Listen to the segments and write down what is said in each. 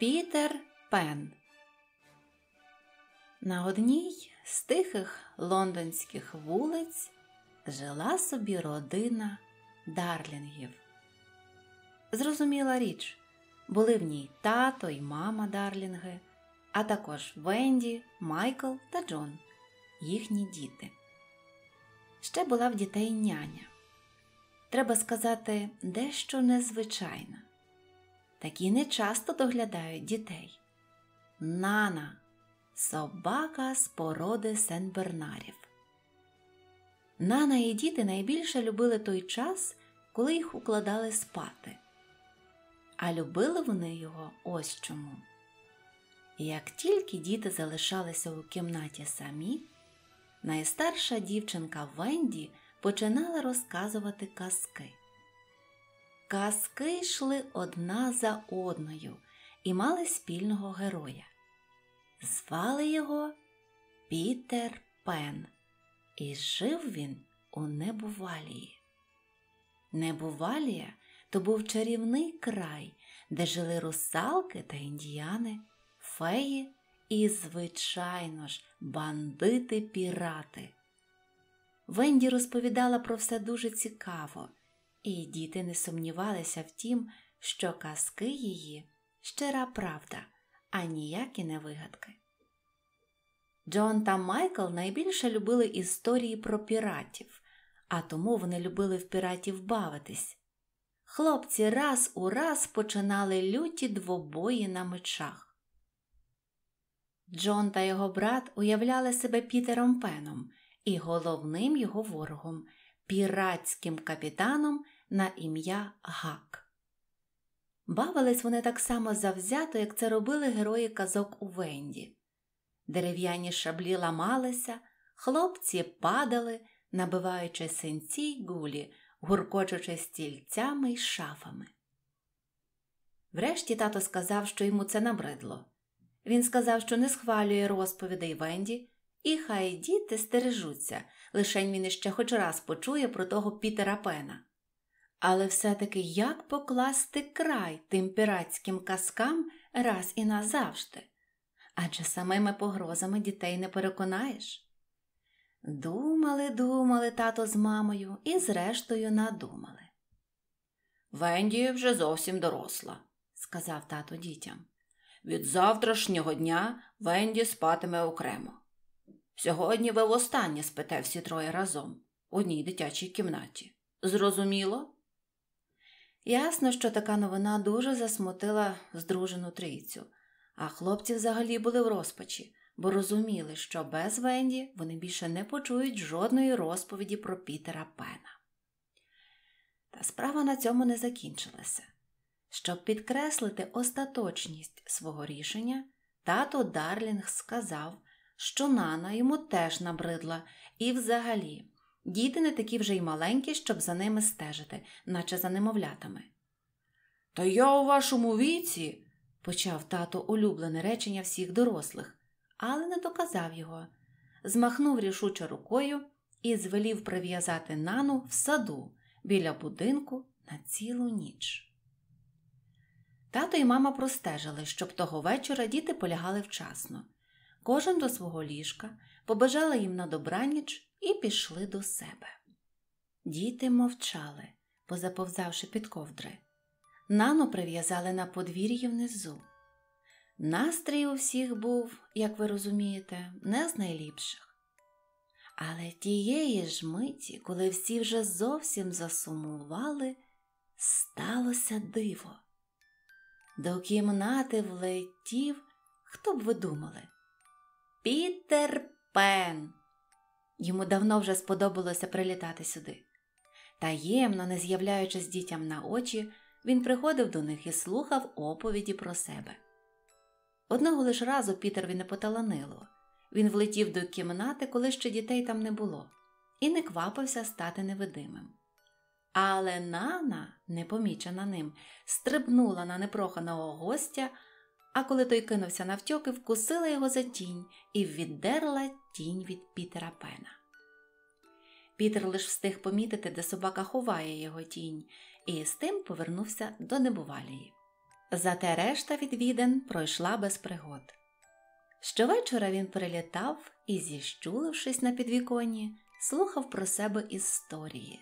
Пітер Пен. На одній з тихих лондонських вулиць жила собі родина Дарлінгів. Зрозуміла річ, були в ній тато і мама Дарлінги, а також Венді, Майкл та Джон, їхні діти. Ще була в дітей няня. Треба сказати, дещо незвичайна. Такі не часто доглядають дітей. Нана собака з породи сенбернарів. Нана і діти найбільше любили той час, коли їх укладали спати. А любили вони його ось чому. Як тільки діти залишалися у кімнаті самі, найстарша дівчинка Венді починала розказувати казки. Казки йшли одна за одною і мали спільного героя. Звали його Пітер Пен, і жив він у Небувалії. Небувалія то був чарівний край, де жили русалки та індіяни, феї і, звичайно ж, бандити-пірати. Венді розповідала про все дуже цікаво. І діти не сумнівалися в тім, що казки її щира правда, а ніякі не вигадки. Джон та Майкл найбільше любили історії про піратів, а тому вони любили в піратів бавитись. Хлопці раз у раз починали люті двобої на мечах. Джон та його брат уявляли себе Пітером Пеном і головним його ворогом піратським капітаном на ім'я Гак. Бавились вони так само завзято, як це робили герої казок у Венді. Дерев'яні шаблі ламалися, хлопці падали, набиваючи синці й гулі, гуркочучи стільцями й шафами. Врешті тато сказав, що йому це набридло. Він сказав, що не схвалює розповідей Венді, і хай діти стережуться, лишень він іще хоч раз почує про того Пітера Пена. Але все-таки як покласти край тим піратським казкам раз і назавжди? Адже самими погрозами дітей не переконаєш? Думали, думали тато з мамою і, зрештою, надумали. Венді вже зовсім доросла, сказав тато дітям. Від завтрашнього дня Венді спатиме окремо. Сьогодні ви востаннє спите всі троє разом в одній дитячій кімнаті. Зрозуміло? Ясно, що така новина дуже засмутила здружену трійцю, а хлопці взагалі були в розпачі, бо розуміли, що без Венді вони більше не почують жодної розповіді про Пітера Пена. Та справа на цьому не закінчилася. Щоб підкреслити остаточність свого рішення, тато Дарлінг сказав, що нана йому теж набридла, і взагалі діти не такі вже й маленькі, щоб за ними стежити, наче за немовлятами. Та я у вашому віці, почав тато улюблене речення всіх дорослих, але не доказав його. Змахнув рішуче рукою і звелів прив'язати нану в саду біля будинку на цілу ніч. Тато і мама простежили, щоб того вечора діти полягали вчасно кожен до свого ліжка, побажали їм на добраніч і пішли до себе. Діти мовчали, позаповзавши під ковдри. Нано прив'язали на подвір'ї внизу. Настрій у всіх був, як ви розумієте, не з найліпших. Але тієї ж миті, коли всі вже зовсім засумували, сталося диво. До кімнати влетів, хто б ви думали, Пітер Пен. Йому давно вже сподобалося прилітати сюди. Таємно, не з'являючись дітям на очі, він приходив до них і слухав оповіді про себе. Одного лише разу Пітерві не поталанило. Він влетів до кімнати, коли ще дітей там не було, і не квапився стати невидимим. Але Нана, непомічена ним, стрибнула на непроханого гостя. А коли той кинувся на втьоки, вкусила його за тінь і віддерла тінь від Пітера Пена. Пітер лиш встиг помітити, де собака ховає його тінь, і з тим повернувся до небувалії. Зате решта відвіден пройшла без пригод. Щовечора він прилітав і, зіщулившись на підвіконні, слухав про себе історії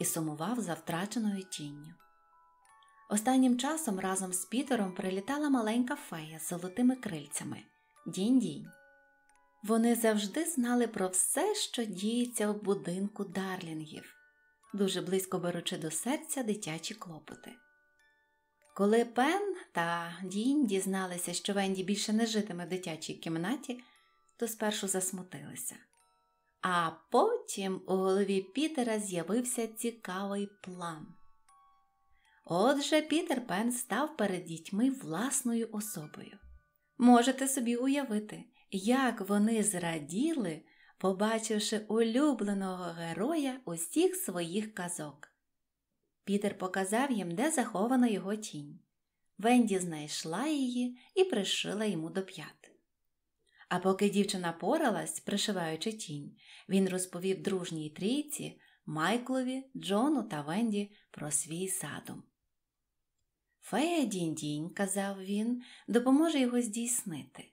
і сумував за втраченою тінню. Останнім часом разом з Пітером прилітала маленька фея з золотими крильцями. Дінь-дінь. Вони завжди знали про все, що діється в будинку дарлінгів, дуже близько беручи до серця дитячі клопоти. Коли Пен та Дінь дізналися, що Венді більше не житиме в дитячій кімнаті, то спершу засмутилися. А потім у голові Пітера з'явився цікавий план. Отже, Пітер Пен став перед дітьми власною особою. Можете собі уявити, як вони зраділи, побачивши улюбленого героя усіх своїх казок. Пітер показав їм, де захована його тінь. Венді знайшла її і пришила йому до п'ят. А поки дівчина поралась, пришиваючи тінь, він розповів дружній трійці Майклові, Джону та Венді про свій задум. Фея дінь-дінь, казав він, допоможе його здійснити.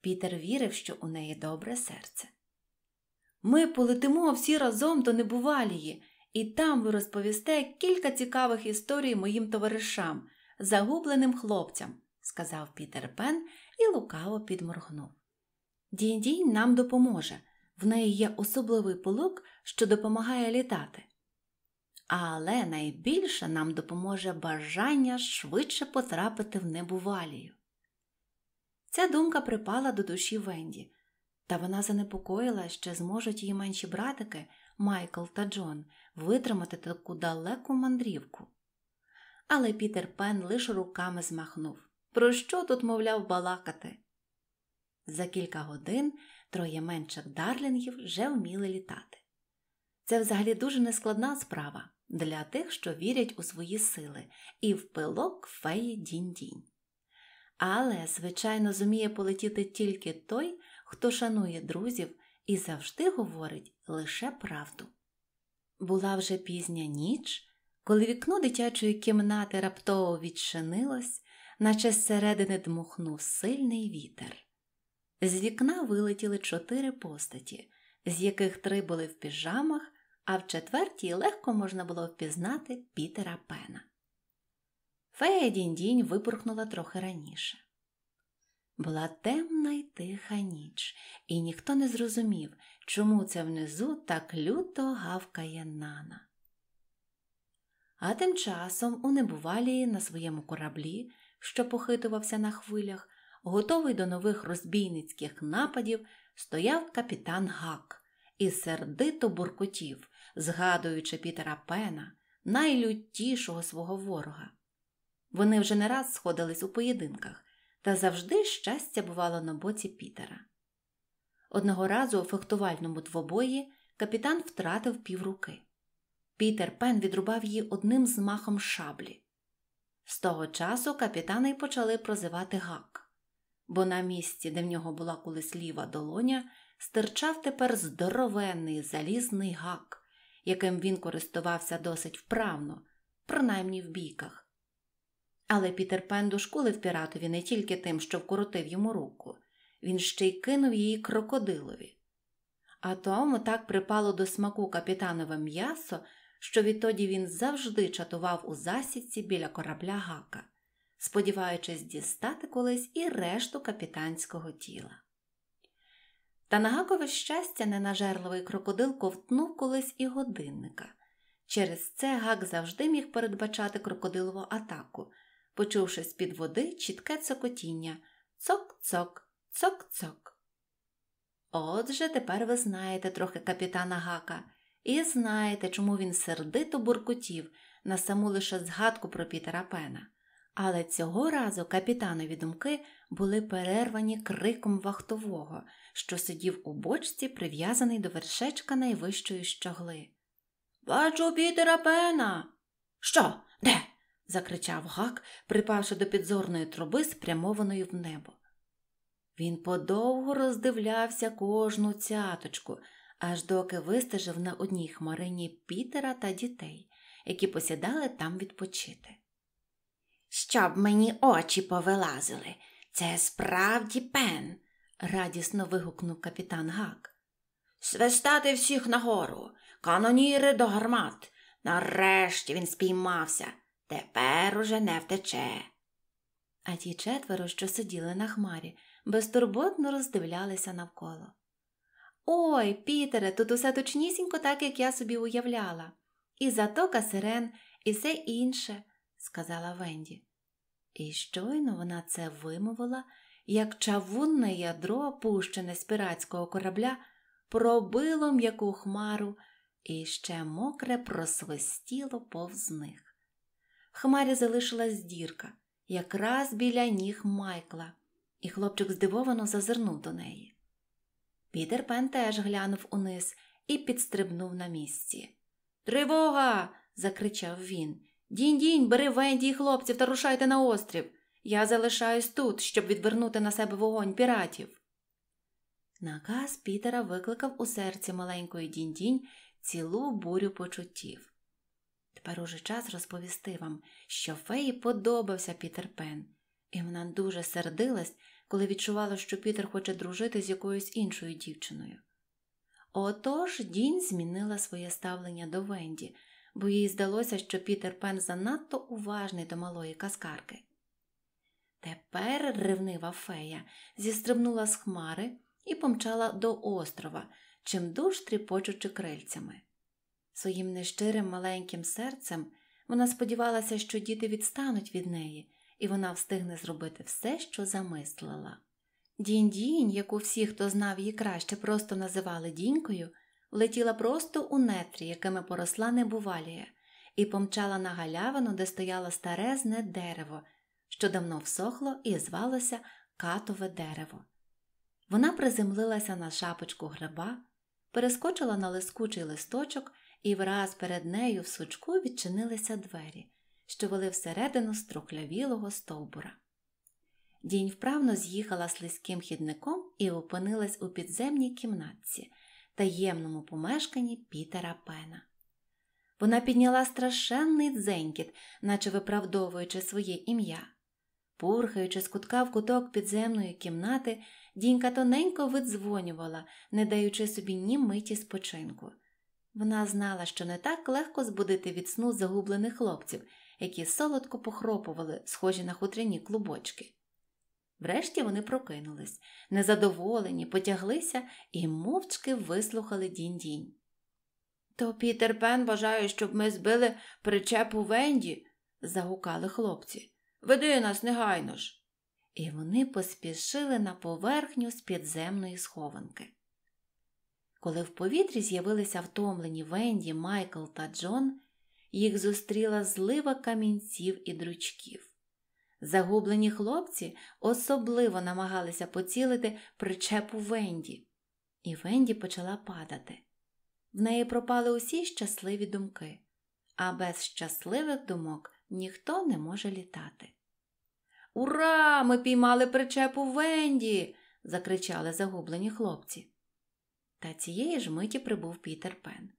Пітер вірив, що у неї добре серце. Ми полетимо всі разом до небувалії, і там ви розповісте кілька цікавих історій моїм товаришам, загубленим хлопцям, сказав Пітер Пен і лукаво підморгнув. Дінь-дінь нам допоможе. В неї є особливий полук, що допомагає літати. Але найбільше нам допоможе бажання швидше потрапити в небувалію. Ця думка припала до душі Венді, та вона занепокоїла, що зможуть її менші братики Майкл та Джон витримати таку далеку мандрівку. Але Пітер Пен лише руками змахнув. Про що тут, мовляв, балакати? За кілька годин троє менших дарлінгів вже вміли літати. Це взагалі дуже нескладна справа для тих, що вірять у свої сили, і в пилок феї дінь-дінь. Але, звичайно, зуміє полетіти тільки той, хто шанує друзів і завжди говорить лише правду. Була вже пізня ніч, коли вікно дитячої кімнати раптово відчинилось, наче зсередини дмухнув сильний вітер. З вікна вилетіли чотири постаті, з яких три були в піжамах, а в четвертій легко можна було впізнати Пітера Пена. Фея діндінь випорхнула трохи раніше. Була темна й тиха ніч, і ніхто не зрозумів, чому це внизу так люто гавкає нана. А тим часом у небувалії на своєму кораблі, що похитувався на хвилях, готовий до нових розбійницьких нападів, стояв капітан Гак, і сердито буркотів, згадуючи Пітера Пена, найлюттішого свого ворога. Вони вже не раз сходились у поєдинках, та завжди щастя бувало на боці Пітера. Одного разу у фехтувальному двобої капітан втратив півруки. Пітер Пен відрубав її одним змахом шаблі. З того часу капітани й почали прозивати гак, бо на місці, де в нього була колись ліва долоня, стирчав тепер здоровенний залізний гак, яким він користувався досить вправно, принаймні в бійках. Але Пітер Пен дошкулив піратові не тільки тим, що вкоротив йому руку, він ще й кинув її крокодилові. А тому так припало до смаку капітанове м'ясо, що відтоді він завжди чатував у засідці біля корабля гака, сподіваючись дістати колись і решту капітанського тіла. Та на гакове щастя ненажерливий крокодил ковтнув колись і годинника. Через це гак завжди міг передбачати крокодилову атаку, почувши з під води чітке цокотіння цок-цок, цок-цок. Отже, тепер ви знаєте трохи капітана Гака і знаєте, чому він сердито буркутів на саму лише згадку про Пітера Пена. Але цього разу капітанові думки були перервані криком вахтового, що сидів у бочці, прив'язаний до вершечка найвищої щогли. Бачу Пітера пена. Що? Де? закричав гак, припавши до підзорної труби, спрямованої в небо. Він подовго роздивлявся кожну цяточку, аж доки вистежив на одній хмарині Пітера та дітей, які посідали там відпочити щоб мені очі повилазили. Це справді пен, радісно вигукнув капітан Гак. Свистати всіх нагору, каноніри до гармат. Нарешті він спіймався. Тепер уже не втече. А ті четверо, що сиділи на хмарі, безтурботно роздивлялися навколо. Ой, Пітере, тут усе точнісінько так, як я собі уявляла. І затока сирен, і все інше сказала Венді. І щойно вона це вимовила, як чавунне ядро, пущене з піратського корабля, пробило м'яку хмару і ще мокре просвистіло повз них. Хмарі залишилась дірка, якраз біля ніг Майкла, і хлопчик здивовано зазирнув до неї. Пітер Пен теж глянув униз і підстрибнув на місці. Тривога! закричав він. Дінь-дінь, бери Венді і хлопців та рушайте на острів. Я залишаюсь тут, щоб відвернути на себе вогонь піратів. Наказ Пітера викликав у серці маленької дінь-дінь цілу бурю почуттів. Тепер уже час розповісти вам, що феї подобався Пітер Пен, і вона дуже сердилась, коли відчувала, що Пітер хоче дружити з якоюсь іншою дівчиною. Отож дінь змінила своє ставлення до Венді бо їй здалося, що Пітер Пен занадто уважний до малої каскарки. Тепер ревнива фея зістрибнула з хмари і помчала до острова, чимдуж тріпочучи крильцями. Своїм нещирим маленьким серцем вона сподівалася, що діти відстануть від неї, і вона встигне зробити все, що замислила. Дінь-дінь, яку всі, хто знав її краще, просто називали дінькою летіла просто у нетрі, якими поросла небувалія, і помчала на галявину, де стояло старезне дерево, що давно всохло і звалося катове дерево. Вона приземлилася на шапочку гриба, перескочила на лискучий листочок, і враз перед нею в сучку відчинилися двері, що вели всередину струхлявілого стовбура. Дінь вправно з'їхала слизьким хідником і опинилась у підземній кімнатці, таємному помешканні Пітера Пена. Вона підняла страшенний дзенькіт, наче виправдовуючи своє ім'я. Пурхаючи з кутка в куток підземної кімнати, дінька тоненько видзвонювала, не даючи собі ні миті спочинку. Вона знала, що не так легко збудити від сну загублених хлопців, які солодко похропували, схожі на хутряні клубочки. Врешті вони прокинулись, незадоволені, потяглися і мовчки вислухали дінь-дінь. То Пітер Пен бажає, щоб ми збили причепу Венді, загукали хлопці. Веди нас негайно ж. І вони поспішили на поверхню з підземної схованки. Коли в повітрі з'явилися втомлені Венді, Майкл та Джон, їх зустріла злива камінців і дрючків. Загублені хлопці особливо намагалися поцілити причепу Венді, і Венді почала падати. В неї пропали усі щасливі думки, а без щасливих думок ніхто не може літати. Ура! Ми піймали причепу Венді! закричали загублені хлопці. Та цієї ж миті прибув Пітер Пен.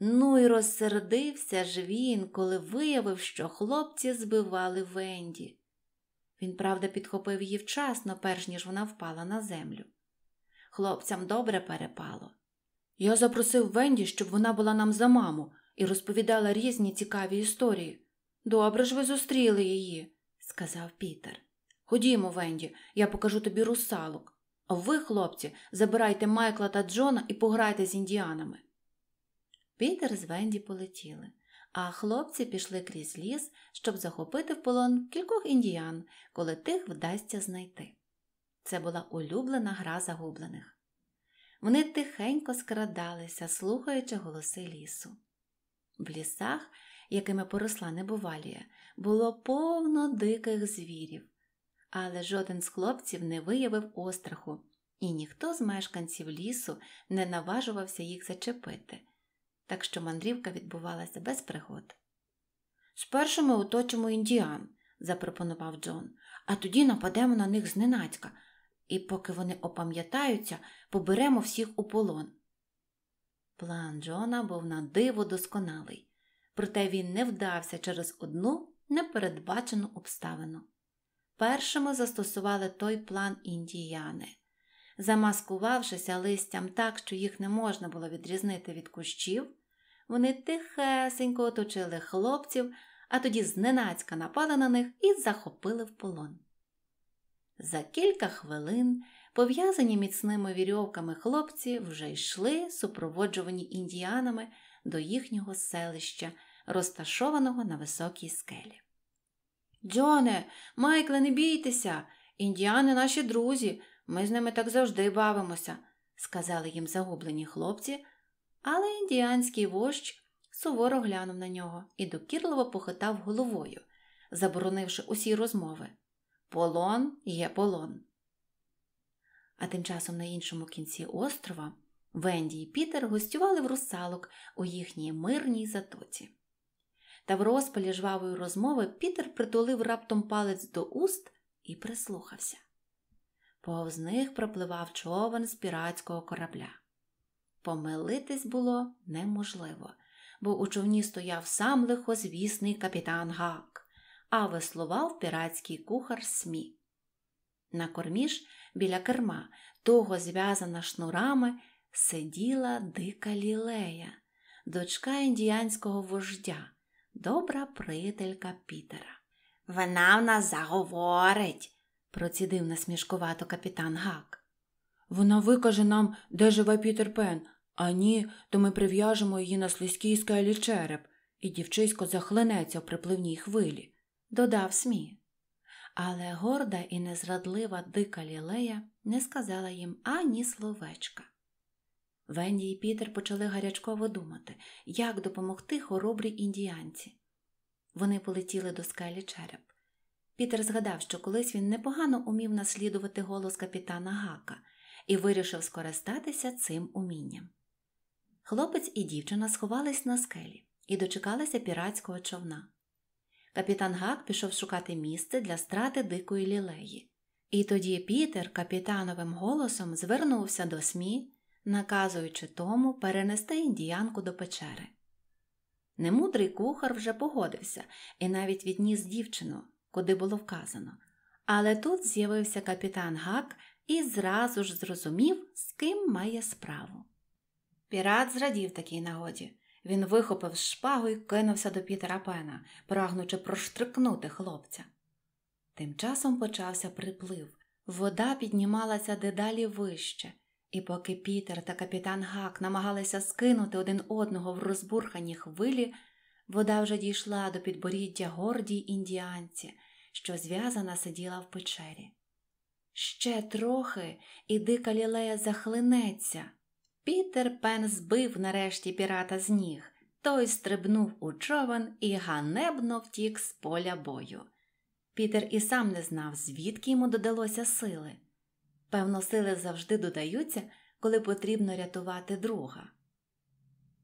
Ну і розсердився ж він, коли виявив, що хлопці збивали Венді. Він, правда, підхопив її вчасно, перш ніж вона впала на землю. Хлопцям добре перепало. Я запросив Венді, щоб вона була нам за маму і розповідала різні цікаві історії. Добре ж ви зустріли її, сказав Пітер. Ходімо, Венді, я покажу тобі русалок. А ви, хлопці, забирайте Майкла та Джона і пограйте з індіанами. Пітер з Венді полетіли. А хлопці пішли крізь ліс, щоб захопити в полон кількох індіян, коли тих вдасться знайти. Це була улюблена гра загублених. Вони тихенько скрадалися, слухаючи голоси лісу. В лісах, якими поросла небувалія, було повно диких звірів, але жоден з хлопців не виявив остраху, і ніхто з мешканців лісу не наважувався їх зачепити так що мандрівка відбувалася без пригод. Спершу ми оточимо індіан, запропонував Джон, а тоді нападемо на них зненацька, і, поки вони опам'ятаються, поберемо всіх у полон. План Джона був на диво досконалий, проте він не вдався через одну непередбачену обставину. Першими застосували той план індіяни, замаскувавшися листям так, що їх не можна було відрізнити від кущів. Вони тихесенько оточили хлопців, а тоді зненацька напали на них і захопили в полон. За кілька хвилин пов'язані міцними вірьовками хлопці вже йшли, супроводжувані індіанами до їхнього селища, розташованого на високій скелі. Джоне, Майкле, не бійтеся. Індіани наші друзі, ми з ними так завжди бавимося, сказали їм загублені хлопці, але індіанський вождь суворо глянув на нього і докірливо похитав головою, заборонивши усі розмови. Полон є полон. А тим часом на іншому кінці острова Венді і Пітер гостювали в русалок у їхній мирній затоці. Та в розпалі жвавої розмови Пітер притулив раптом палець до уст і прислухався. Повз них пропливав човен з піратського корабля. Помилитись було неможливо, бо у човні стояв сам лихозвісний капітан Гак, а веслував піратський кухар Смі. На корміж біля керма, того зв'язана шнурами, сиділа дика лілея, дочка індіянського вождя, добра приятелька Пітера. Вона в нас заговорить, процідив насмішкувато капітан Гак. Вона викаже нам, де живе Пітер Пен, а ні, то ми прив'яжемо її на слизькій скелі череп, і дівчисько захлинеться в припливній хвилі, додав Смі. Але горда і незрадлива дика лілея не сказала їм ані словечка. Венді і Пітер почали гарячково думати, як допомогти хоробрій індіанці. Вони полетіли до скелі череп. Пітер згадав, що колись він непогано умів наслідувати голос капітана Гака і вирішив скористатися цим умінням. Хлопець і дівчина сховались на скелі і дочекалися піратського човна. Капітан Гак пішов шукати місце для страти дикої лілеї. І тоді Пітер капітановим голосом звернувся до СМІ, наказуючи тому перенести індіянку до печери. Немудрий кухар вже погодився і навіть відніс дівчину, куди було вказано. Але тут з'явився капітан Гак і зразу ж зрозумів, з ким має справу. Пірат зрадів такій нагоді. Він вихопив шпагу і кинувся до Пітера Пена, прагнучи проштрикнути хлопця. Тим часом почався приплив. Вода піднімалася дедалі вище, і поки Пітер та капітан Гак намагалися скинути один одного в розбурхані хвилі, вода вже дійшла до підборіддя гордій індіанці, що зв'язана сиділа в печері. Ще трохи і дика лілея захлинеться. Пітер Пен збив нарешті пірата з ніг. Той стрибнув у човен і ганебно втік з поля бою. Пітер і сам не знав, звідки йому додалося сили. Певно, сили завжди додаються, коли потрібно рятувати друга.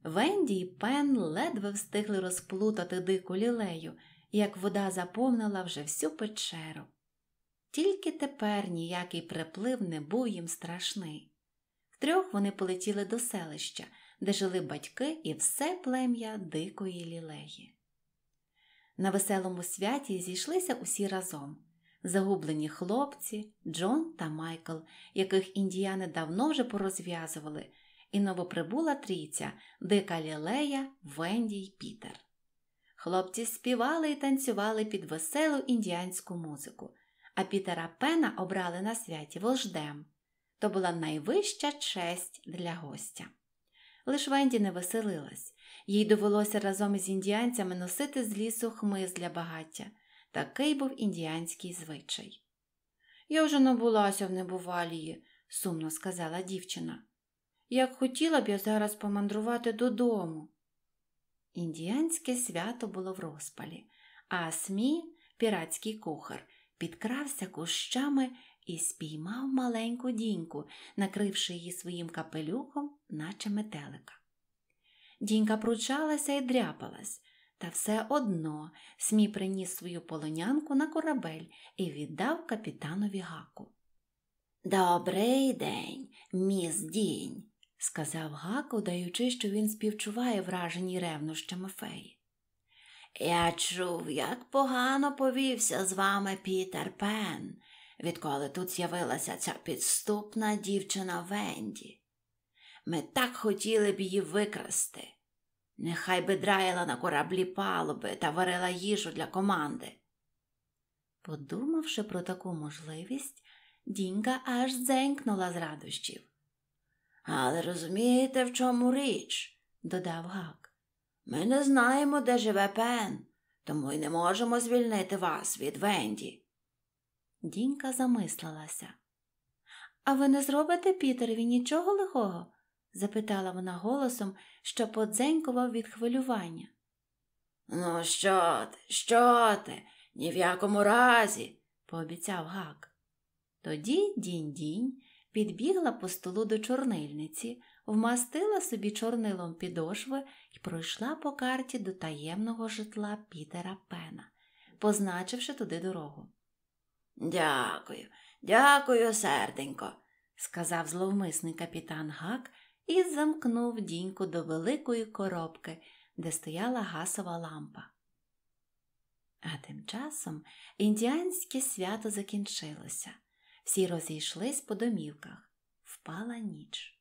Венді й Пен ледве встигли розплутати дику лілею, як вода заповнила вже всю печеру. Тільки тепер ніякий приплив не був їм страшний. Втрьох вони полетіли до селища, де жили батьки і все плем'я дикої лілеї. На веселому святі зійшлися усі разом загублені хлопці, Джон та Майкл, яких індіяни давно вже порозв'язували, і новоприбула трійця дика лілея, Венді й Пітер. Хлопці співали і танцювали під веселу індіанську музику, а Пітера Пена обрали на святі вождем. То була найвища честь для гостя. Лиш Венді не веселилась, їй довелося разом із індіанцями носити з лісу хмиз для багаття. Такий був індіанський звичай. Я вже набулася в небувалії, сумно сказала дівчина. Як хотіла б я зараз помандрувати додому. Індіанське свято було в розпалі, а Смі, піратський кухар, підкрався кущами і спіймав маленьку діньку, накривши її своїм капелюхом, наче метелика. Дінька пручалася і дряпалась, та все одно Смій приніс свою полонянку на корабель і віддав капітанові гаку. Добрий день, міс дінь, сказав гак, удаючи, що він співчуває вражені ревнощами феї. Я чув, як погано повівся з вами Пітер Пен відколи тут з'явилася ця підступна дівчина Венді. Ми так хотіли б її викрасти. Нехай би драїла на кораблі палуби та варила їжу для команди. Подумавши про таку можливість, дінька аж дзенькнула з радощів. Але розумієте, в чому річ, додав гак. Ми не знаємо, де живе Пен, тому й не можемо звільнити вас від Венді. Дінька замислилася. А ви не зробите Пітерові нічого лихого? запитала вона голосом, що подзенькував від хвилювання. Ну, що ти, що ти? Ні в якому разі, пообіцяв гак. Тоді дінь-дінь підбігла по столу до чорнильниці, вмастила собі чорнилом підошви і пройшла по карті до таємного житла Пітера Пена, позначивши туди дорогу. Дякую, дякую, серденько, сказав зловмисний капітан Гак і замкнув діньку до великої коробки, де стояла гасова лампа. А тим часом індіанське свято закінчилося. Всі розійшлись по домівках. Впала ніч.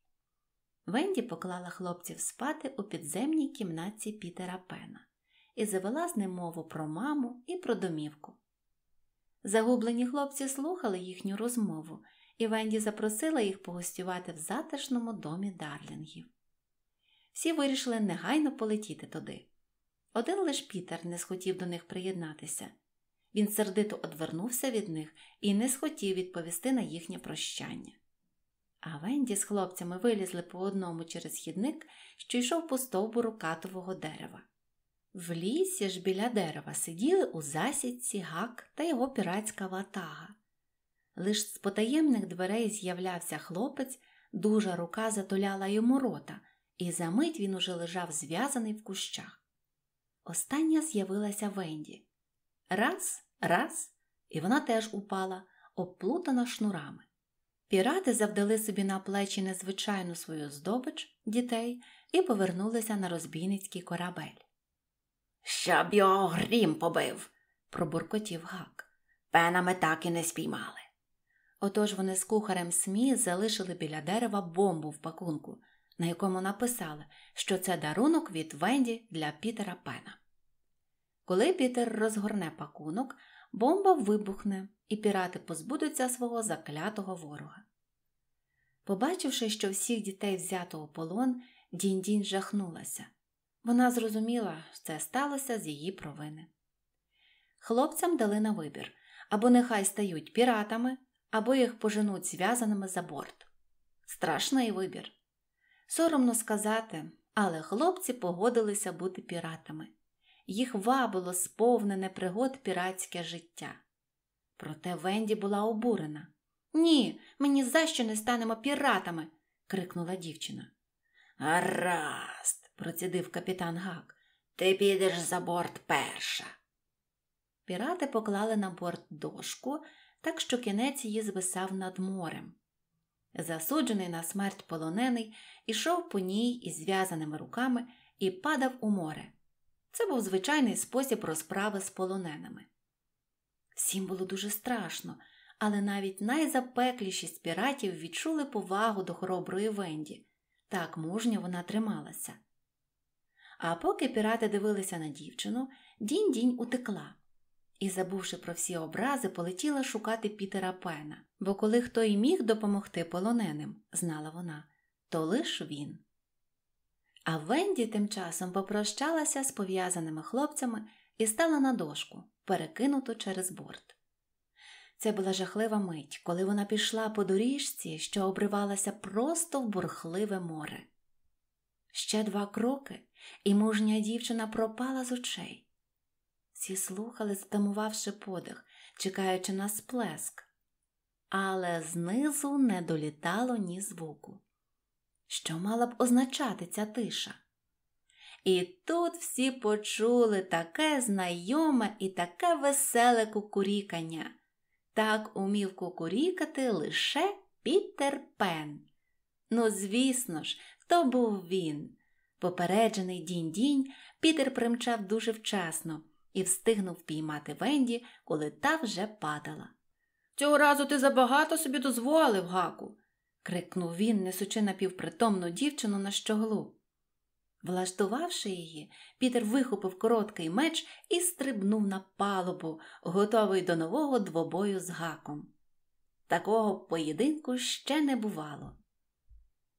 Венді поклала хлопців спати у підземній кімнатці Пітера Пена і завела з ним мову про маму і про домівку. Загублені хлопці слухали їхню розмову, і Венді запросила їх погостювати в затишному домі дарлінгів. Всі вирішили негайно полетіти туди. Один лиш Пітер не схотів до них приєднатися. Він сердито одвернувся від них і не схотів відповісти на їхнє прощання. А Венді з хлопцями вилізли по одному через хідник, що йшов по стовбуру катового дерева. В лісі ж біля дерева сиділи у засідці гак та його піратська ватага. Лиш з потаємних дверей з'являвся хлопець, дужа рука затуляла йому рота, і за мить він уже лежав зв'язаний в кущах. Остання з'явилася Венді. Раз, раз, і вона теж упала, обплутана шнурами. Пірати завдали собі на плечі незвичайну свою здобич дітей і повернулися на розбійницький корабель. Щоб його грім побив, пробуркотів гак. Пенами так і не спіймали. Отож вони з кухарем СМІ залишили біля дерева бомбу в пакунку, на якому написали, що це дарунок від Венді для Пітера Пена. Коли Пітер розгорне пакунок, бомба вибухне, і пірати позбудуться свого заклятого ворога. Побачивши, що всіх дітей взято у полон, дінь-дінь жахнулася. Вона зрозуміла, це сталося з її провини. Хлопцям дали на вибір або нехай стають піратами, або їх поженуть зв'язаними за борт. Страшний вибір. Соромно сказати, але хлопці погодилися бути піратами. Їх вабило сповнене пригод піратське життя. Проте Венді була обурена. Ні, ми ні за що не станемо піратами. крикнула дівчина. Ара! процідив капітан Гак. Ти підеш за борт перша. Пірати поклали на борт дошку, так що кінець її звисав над морем. Засуджений на смерть полонений, ішов по ній із зв'язаними руками і падав у море. Це був звичайний спосіб розправи з полоненими. Всім було дуже страшно, але навіть найзапекліші з піратів відчули повагу до хороброї Венді. Так мужньо вона трималася. А поки пірати дивилися на дівчину, дінь дінь утекла і, забувши про всі образи, полетіла шукати Пітера Пена, бо коли хто й міг допомогти полоненим, знала вона, то лиш він. А Венді тим часом попрощалася з пов'язаними хлопцями і стала на дошку, перекинуту через борт. Це була жахлива мить, коли вона пішла по доріжці, що обривалася просто в бурхливе море. Ще два кроки, і мужня дівчина пропала з очей. Всі слухали, затамувавши подих, чекаючи на сплеск, але знизу не долітало ні звуку. Що мала б означати ця тиша? І тут всі почули таке знайоме і таке веселе кукурікання. Так умів кукурікати лише Пітер Пен. Ну, звісно ж, то був він, Попереджений дінь-дінь, Пітер примчав дуже вчасно і встигнув піймати Венді, коли та вже падала. Цього разу ти забагато собі дозволив, Гаку, крикнув він, несучи напівпритомну дівчину на щоглу. Влаштувавши її, Пітер вихопив короткий меч і стрибнув на палубу, готовий до нового двобою з гаком. Такого поєдинку ще не бувало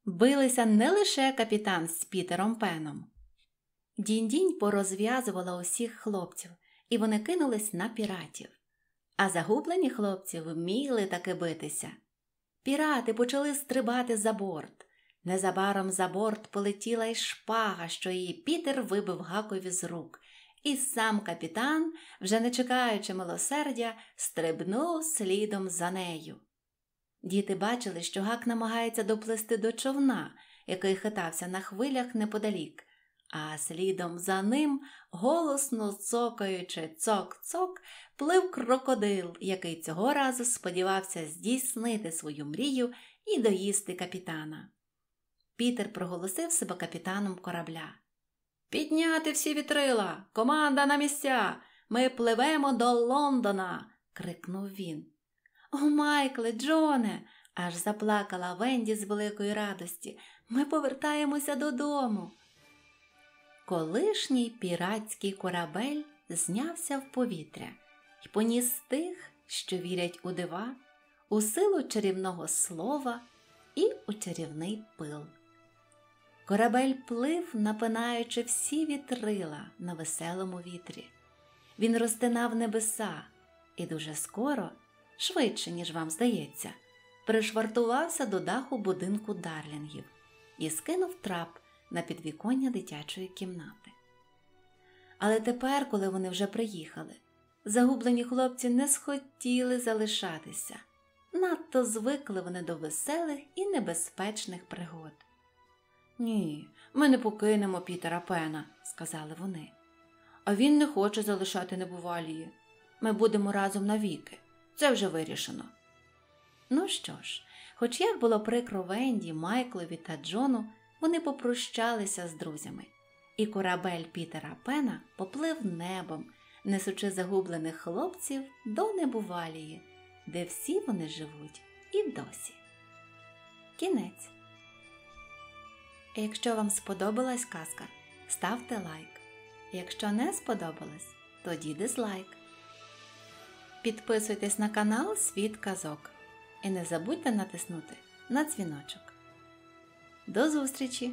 билися не лише капітан з Пітером Пеном. Дінь-дінь порозв'язувала усіх хлопців, і вони кинулись на піратів. А загублені хлопці вміли таки битися. Пірати почали стрибати за борт. Незабаром за борт полетіла й шпага, що її Пітер вибив гакові з рук, і сам капітан, вже не чекаючи милосердя, стрибнув слідом за нею. Діти бачили, що гак намагається доплести до човна, який хитався на хвилях неподалік, а слідом за ним, голосно цокаючи цок-цок, плив крокодил, який цього разу сподівався здійснити свою мрію і доїсти капітана. Пітер проголосив себе капітаном корабля. Підняти всі вітрила! Команда на місця! Ми пливемо до Лондона! крикнув він. О, Майкле, Джоне, аж заплакала Венді з великої радості. Ми повертаємося додому. Колишній піратський корабель знявся в повітря і поніс тих, що вірять у дива, у силу чарівного слова і у чарівний пил. Корабель плив, напинаючи всі вітрила на веселому вітрі. Він розтинав небеса, і дуже скоро швидше, ніж вам здається, пришвартувався до даху будинку дарлінгів і скинув трап на підвіконня дитячої кімнати. Але тепер, коли вони вже приїхали, загублені хлопці не схотіли залишатися. Надто звикли вони до веселих і небезпечних пригод. Ні, ми не покинемо Пітера Пена, сказали вони. А він не хоче залишати небувалії. Ми будемо разом навіки це вже вирішено. Ну що ж, хоч як було прикро Венді, Майклові та Джону, вони попрощалися з друзями, і корабель Пітера Пена поплив небом, несучи загублених хлопців до небувалії, де всі вони живуть і досі. Кінець. Якщо вам сподобалась казка, ставте лайк. Якщо не сподобалось, тоді дизлайк. Підписуйтесь на канал Світ Казок і не забудьте натиснути на дзвіночок. До зустрічі!